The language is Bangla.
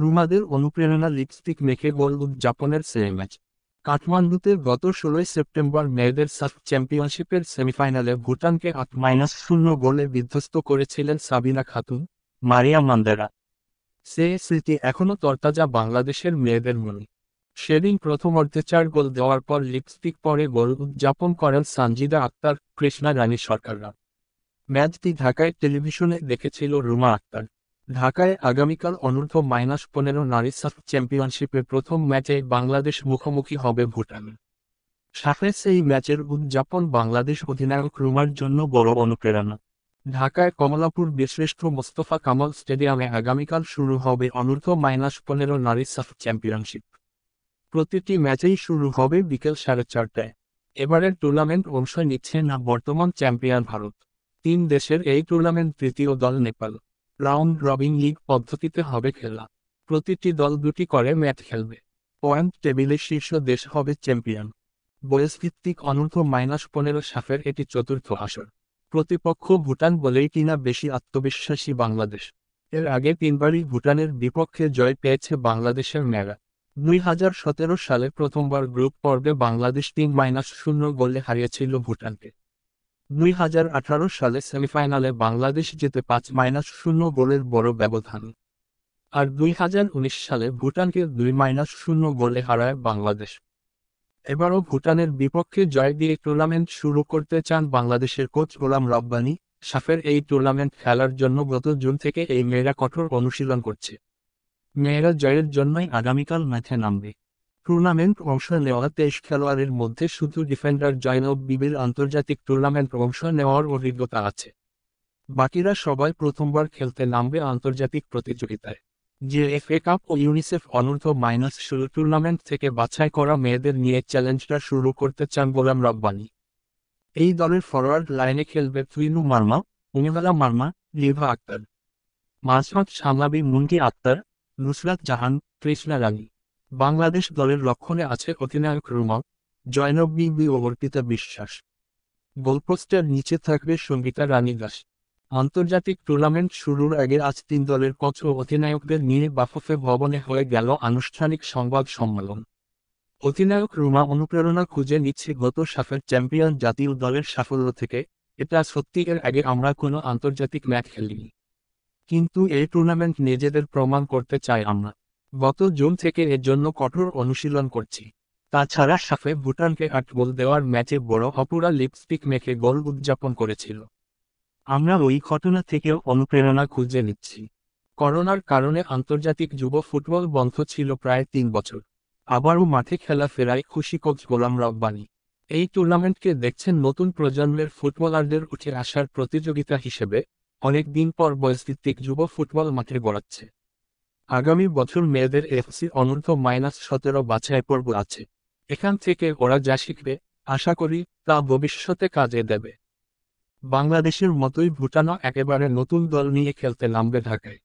রুমাদের অনুপ্রেরণা লিপস্টিক মেখে গোল উদযাপনের সে ম্যাচ কাঠমান্ডুতে গত ষোলোই সেপ্টেম্বর মেয়েদের সাফ চ্যাম্পিয়নশিপের সেমিফাইনালে ভুটানকে আট মাইনাস শূন্য গোলে বিধ্বস্ত করেছিলেন সাবিনা খাতুন মারিয়া মান্দেরা সে স্মৃতি এখনও তরতাজা বাংলাদেশের মেয়েদের মনে সেদিন প্রথম অর্ধে চার গোল দেওয়ার পর লিপস্টিক পরে গোল উদযাপন করেন সানজিদা আক্তার কৃষ্ণা রানী সরকাররা ম্যাচটি ঢাকায় টেলিভিশনে দেখেছিল রুমা আক্তার ঢাকায় আগামীকাল অনূর্ধ্ব মাইনাস পনেরো নারী সাফ চ্যাম্পিয়নশিপের প্রথম ম্যাচে বাংলাদেশ মুখোমুখি হবে ভুটান সাফের সেই ম্যাচের উদযাপন বাংলাদেশ অধিনায়ক রুমার জন্য বড় অনুপ্রেরণা ঢাকায় কমলাপুর বিশ্রেষ্ঠ মোস্তফা কামাল স্টেডিয়ামে আগামীকাল শুরু হবে অনূর্ধ্ব মাইনাস পনেরো নারী সাফ চ্যাম্পিয়নশিপ প্রতিটি ম্যাচেই শুরু হবে বিকেল সাড়ে চারটায় এবারের টুর্নামেন্ট অংশ নিচ্ছে না বর্তমান চ্যাম্পিয়ন ভারত তিন দেশের এই টুর্নামেন্ট তৃতীয় দল নেপাল রাউন্ড রবিন লিগ পদ্ধতিতে হবে খেলা প্রতিটি দল দুটি করে ম্যাচ খেলবে পয়েন্ট টেবিলে শীর্ষ দেশ হবে চ্যাম্পিয়ন বয়সভিত্তিক অনূর্ধ্ব মাইনাস পনেরো সাফের এটি চতুর্থ আসর প্রতিপক্ষ ভুটান বলেই কিনা বেশি আত্মবিশ্বাসী বাংলাদেশ এর আগে তিনবারই ভুটানের বিপক্ষে জয় পেয়েছে বাংলাদেশের মেগা দুই হাজার সতেরো সালে প্রথমবার গ্রুপ পর্বে বাংলাদেশ তিন মাইনাস শূন্য গোলে হারিয়েছিল ভুটানকে দুই হাজার আঠারো সালে সেমিফাইনালে বাংলাদেশ যেতে পাঁচ মাইনাস শূন্য গোলের বড় ব্যবধান আর দুই হাজার উনিশ সালে ভুটানকে দুই মাইনাস শূন্য গোলে হারায় বাংলাদেশ এবারও ভুটানের বিপক্ষে জয় দিয়ে টুর্নামেন্ট শুরু করতে চান বাংলাদেশের কোচ গোলাম রব্বানি সাফের এই টুর্নামেন্ট খেলার জন্য গত জুন থেকে এই মেয়েরা কঠোর অনুশীলন করছে মেয়েরা জয়ের জন্যই আগামীকাল ম্যাথে নামবে টুর্নামেন্ট অংশ নেওয়া তেইশ খেলোয়াড়ের মধ্যে শুধু ডিফেন্ডার জয়নব বিবির আন্তর্জাতিক টুর্নামেন্ট অংশ নেওয়ার অভিজ্ঞতা আছে বাকিরা সবাই প্রথমবার খেলতে নামবে আন্তর্জাতিক প্রতিযোগিতায় যে এফ এ কাপ ও ইউনিসেফ অনূর্ধ্ব মাইনাস ষোলো টুর্নামেন্ট থেকে বাছাই করা মেয়েদের নিয়ে চ্যালেঞ্জটা শুরু করতে চান গোলাম রব্বানি এই দলের ফরওয়ার্ড লাইনে খেলবে তুইনু মার্মা উমিবালা মার্মা লিভা আক্তার মাসমাত সামলাবি মুন্ডি আক্তার নুসরাত জাহান কৃষ্ণা রানী বাংলাদেশ দলের লক্ষণে আছে অধিনায়ক রুমক জয়নব বিবি ও অর্পিতা বিশ্বাস গোলপোস্টের নিচে থাকবে সঙ্গীতা রানী দাস আন্তর্জাতিক টুর্নামেন্ট শুরুর আগে আজ তিন দলের কচ ও অধিনায়কদের নিয়ে বাফফে ভবনে হয়ে গেল আনুষ্ঠানিক সংবাদ সম্মেলন অধিনায়ক রুমা অনুপ্রেরণা খুঁজে নিচ্ছে গত সাফের চ্যাম্পিয়ন জাতীয় দলের সাফল্য থেকে এটা সত্যি এর আগে আমরা কোনো আন্তর্জাতিক ম্যাচ খেলিনি কিন্তু এই টুর্নামেন্ট নিজেদের প্রমাণ করতে চাই আমরা গত জুন থেকে এর জন্য কঠোর অনুশীলন করছি তাছাড়া সাফে ভুটানকে আট গোল দেওয়ার ম্যাচে বড় অপুরা লিপস্টিক মেখে গোল উদযাপন করেছিল আমরা ওই ঘটনা থেকেও অনুপ্রেরণা খুঁজে নিচ্ছি করোনার কারণে আন্তর্জাতিক যুব ফুটবল বন্ধ ছিল প্রায় তিন বছর আবারও মাঠে খেলা ফেরায় খুশি কোচ গোলাম রব্বানি এই টুর্নামেন্টকে দেখছেন নতুন প্রজন্মের ফুটবলারদের উঠে আসার প্রতিযোগিতা হিসেবে অনেকদিন পর বয়সভিত্তিক যুব ফুটবল মাঠে গড়াচ্ছে আগামী বছর মেয়েদের এফসি অনূর্ধ্ব মাইনাস সতেরো বাছাই পর্ব আছে এখান থেকে ওরা যা শিখবে আশা করি তা ভবিষ্যতে কাজে দেবে বাংলাদেশের মতোই ভুটানও একেবারে নতুন দল নিয়ে খেলতে নামবে ঢাকায়